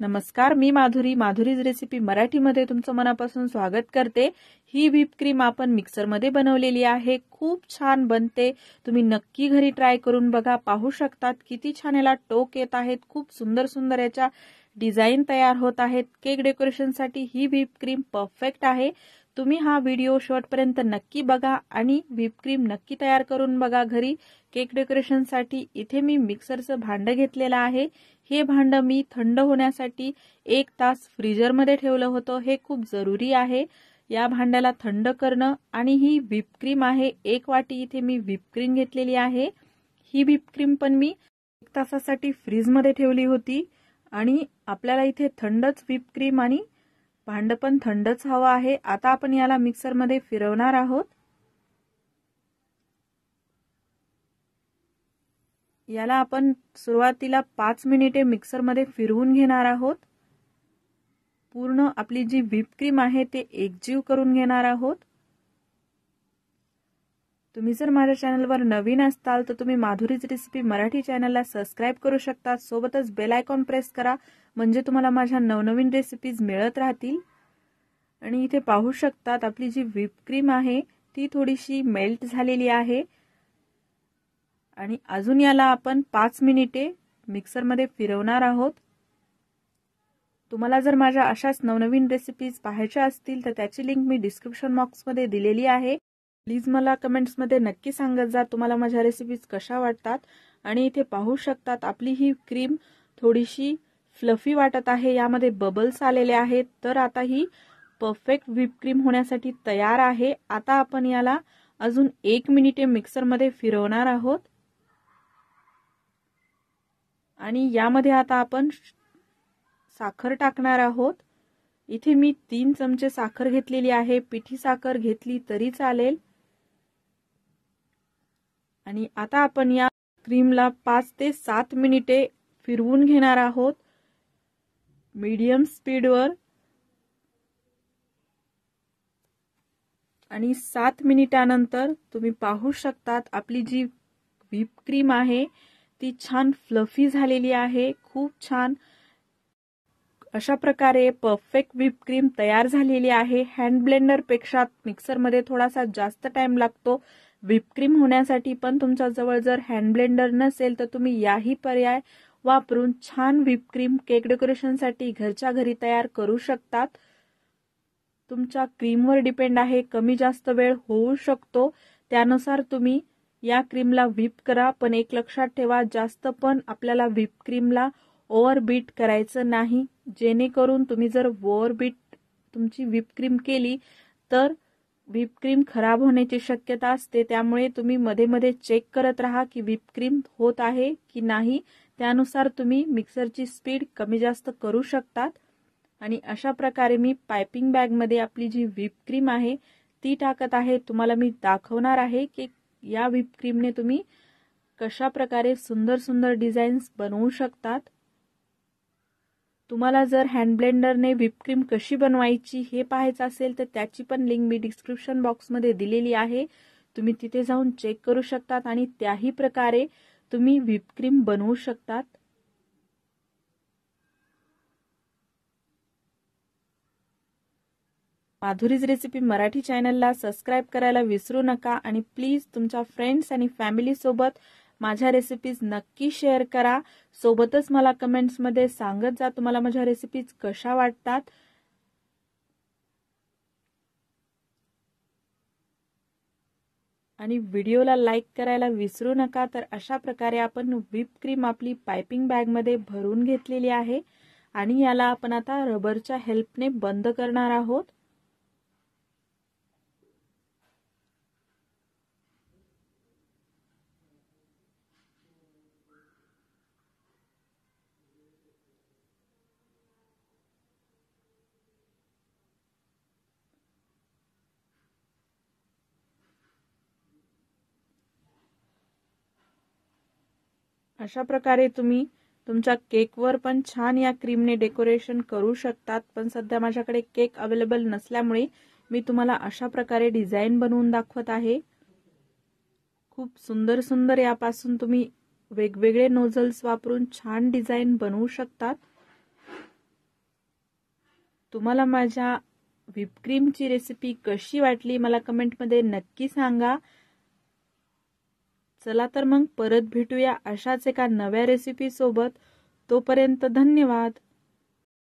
नमस्कार मी माधुरी माधुरीज रेसिपी मराठीमध्ये तुमचं मनापासून स्वागत करते ही व्हीप क्रीम आपण मिक्सरमध्ये बनवलेली आहे खूप छान बनते तुम्ही नक्की घरी ट्राय करून बघा पाहू शकतात किती छान याला टोक येत आहेत खूप सुंदर सुंदर याच्या डिझाईन तयार होत आहेत केक डेकोरेशनसाठी ही व्हिप क्रीम परफेक्ट आहे तुम्ही हा व्हिडिओ शॉर्टपर्यंत नक्की बघा आणि व्हीप क्रीम नक्की तयार करून बघा घरी केक डेकोरेशनसाठी इथे मी मिक्सरचं भांडं घेतलेलं आहे हे भांडं मी थंड होण्यासाठी एक तास फ्रीजरमध्ये ठेवलं होतं हे खूप जरुरी आहे या भांड्याला थंड करणं आणि ही व्हीप क्रीम आहे एक वाटी इथे मी व्हिपक्रीम क्रीम घेतलेली आहे ही व्हीप क्रीम पण मी एक तासासाठी फ्रीजमध्ये ठेवली होती आणि आपल्याला इथे थंडच व्हिप क्रीम आणि भांड पण थंडच हवं आहे आता आपण याला मिक्सरमध्ये फिरवणार आहोत याला आपण सुरुवातीला पाच मिनिटे मिक्सरमध्ये फिरवून घेणार आहोत पूर्ण आपली जी व्हिप क्रीम आहे ते एकजीव करून घेणार आहोत तुम्ही जर माझ्या चॅनलवर नवीन असताल तर तुम्ही माधुरीज रेसिपी मराठी चॅनलला सबस्क्राईब करू शकता सोबतच बेल आयकॉन प्रेस करा म्हणजे तुम्हाला माझ्या नवनवीन रेसिपीज मिळत राहतील आणि इथे पाहू शकतात आपली जी व्हिपक्रीम आहे ती थोडीशी मेल्ट झालेली आहे आणि अजून याला आपण पाच मिनिटे मिक्सरमध्ये फिरवणार आहोत तुम्हाला जर माझ्या अशाच नवनवीन रेसिपीज पाहायच्या असतील तर त्याची लिंक मी डिस्क्रिप्शन बॉक्समध्ये दिलेली आहे प्लीज मला कमेंट्समध्ये नक्की सांगत जा तुम्हाला माझ्या रेसिपीज कशा वाटतात आणि इथे पाहू शकतात आपली ही क्रीम थोडीशी फ्लफी वाटत आहे यामध्ये बबल्स आलेले आहेत तर आता ही परफेक्ट व्हिप क्रीम होण्यासाठी तयार आहे आता आपण याला अजून एक मिनिटे मिक्सरमध्ये फिरवणार आहोत आणि यामध्ये आता आपण साखर टाकणार आहोत इथे मी तीन चमचे साखर घेतलेली आहे पिठी साखर घेतली तरी चालेल आणि आता आपण या क्रीमला पाच ते सात मिनिटे फिरवून घेणार आहोत मीडियम स्पीडवर आणि सात मिनिटानंतर तुम्ही पाहू शकतात आपली जी व्हीप क्रीम आहे ती छान फ्लफी झालेली आहे खूप छान अशा प्रकारे परफेक्ट व्हीप क्रीम तयार झालेली आहे हँड मिक्सर मिक्सरमध्ये थोडासा जास्त टाइम लागतो व्हिपक्रीम होण्यासाठी पण तुमच्याजवळ जर हँड ब्लेंडर नसेल तर तुम्ही याही पर्याय वापरून छान व्हिपक्रीम केक डेकोरेशनसाठी घरच्या घरी तयार करू शकतात तुमच्या क्रीमवर डिपेंड आहे कमी जास्त वेळ होऊ शकतो त्यानुसार तुम्ही या क्रीमला व्हिप करा पण एक लक्षात ठेवा जास्त पण आपल्याला व्हिपक्रीमला क्रीमला ओव्हर बीट करायचं नाही जेणेकरून तुम्ही जर ओव्हर बीट तुमची व्हीप क्रीम केली तर व्हीप क्रीम खराब होण्याची शक्यता असते त्यामुळे तुम्ही मध्ये मध्ये चेक करत राहा की व्हीप क्रीम होत आहे की नाही त्यानुसार तुम्ही मिक्सरची स्पीड कमी जास्त करू शकतात आणि अशा प्रकारे मी पायपिंग बॅगमध्ये आपली जी व्हीप क्रीम आहे ती टाकत आहे तुम्हाला मी दाखवणार आहे की या व्हीप तुम्ही कशा प्रकारे सुंदर सुंदर डिझाईन्स बनवू शकतात तुम्हाला जर हँड ब्लेंडरने व्हिपक्रीम कशी बनवायची हे पाहायचं असेल तर त्याची पण लिंक मी डिस्क्रिप्शन बॉक्समध्ये दिलेली आहे तुम्ही तिथे जाऊन चेक करू शकतात आणि त्याही प्रकारे तुम्ही व्हिपक्रीम बनवू शकतात माधुरीज रेसिपी मराठी चॅनलला सबस्क्राईब करायला विसरू नका आणि प्लीज तुमच्या फ्रेंड्स आणि फॅमिलीसोबत माझ्या रेसिपीज नक्की शेअर करा सोबतच मला कमेंट्स मध्ये सांगत जा तुम्हाला माझ्या रेसिपीज कशा वाटतात आणि व्हिडिओला लाईक करायला विसरू नका तर अशा प्रकारे आपण व्हीप क्रीम आपली पायपिंग मध्ये भरून घेतलेली आहे आणि याला आपण आता रबरच्या हेल्पने बंद करणार आहोत अशा प्रकारे तुम्ही तुमच्या केकवर पण छान या क्रीमने डेकोरेशन करू शकतात पण सध्या माझ्याकडे केक अवेलेबल नसल्यामुळे मी तुम्हाला अशा प्रकारे डिझाईन बनवून दाखवत आहे खूप सुंदर सुंदर यापासून तुम्ही वेगवेगळे नोझल्स वापरून छान डिझाईन बनवू शकतात तुम्हाला माझ्या व्हिपक्रीमची रेसिपी कशी वाटली मला कमेंटमध्ये नक्की सांगा चला तर मग परत भेटूया अशाच एका नव्या रेसिपीसोबत तोपर्यंत धन्यवाद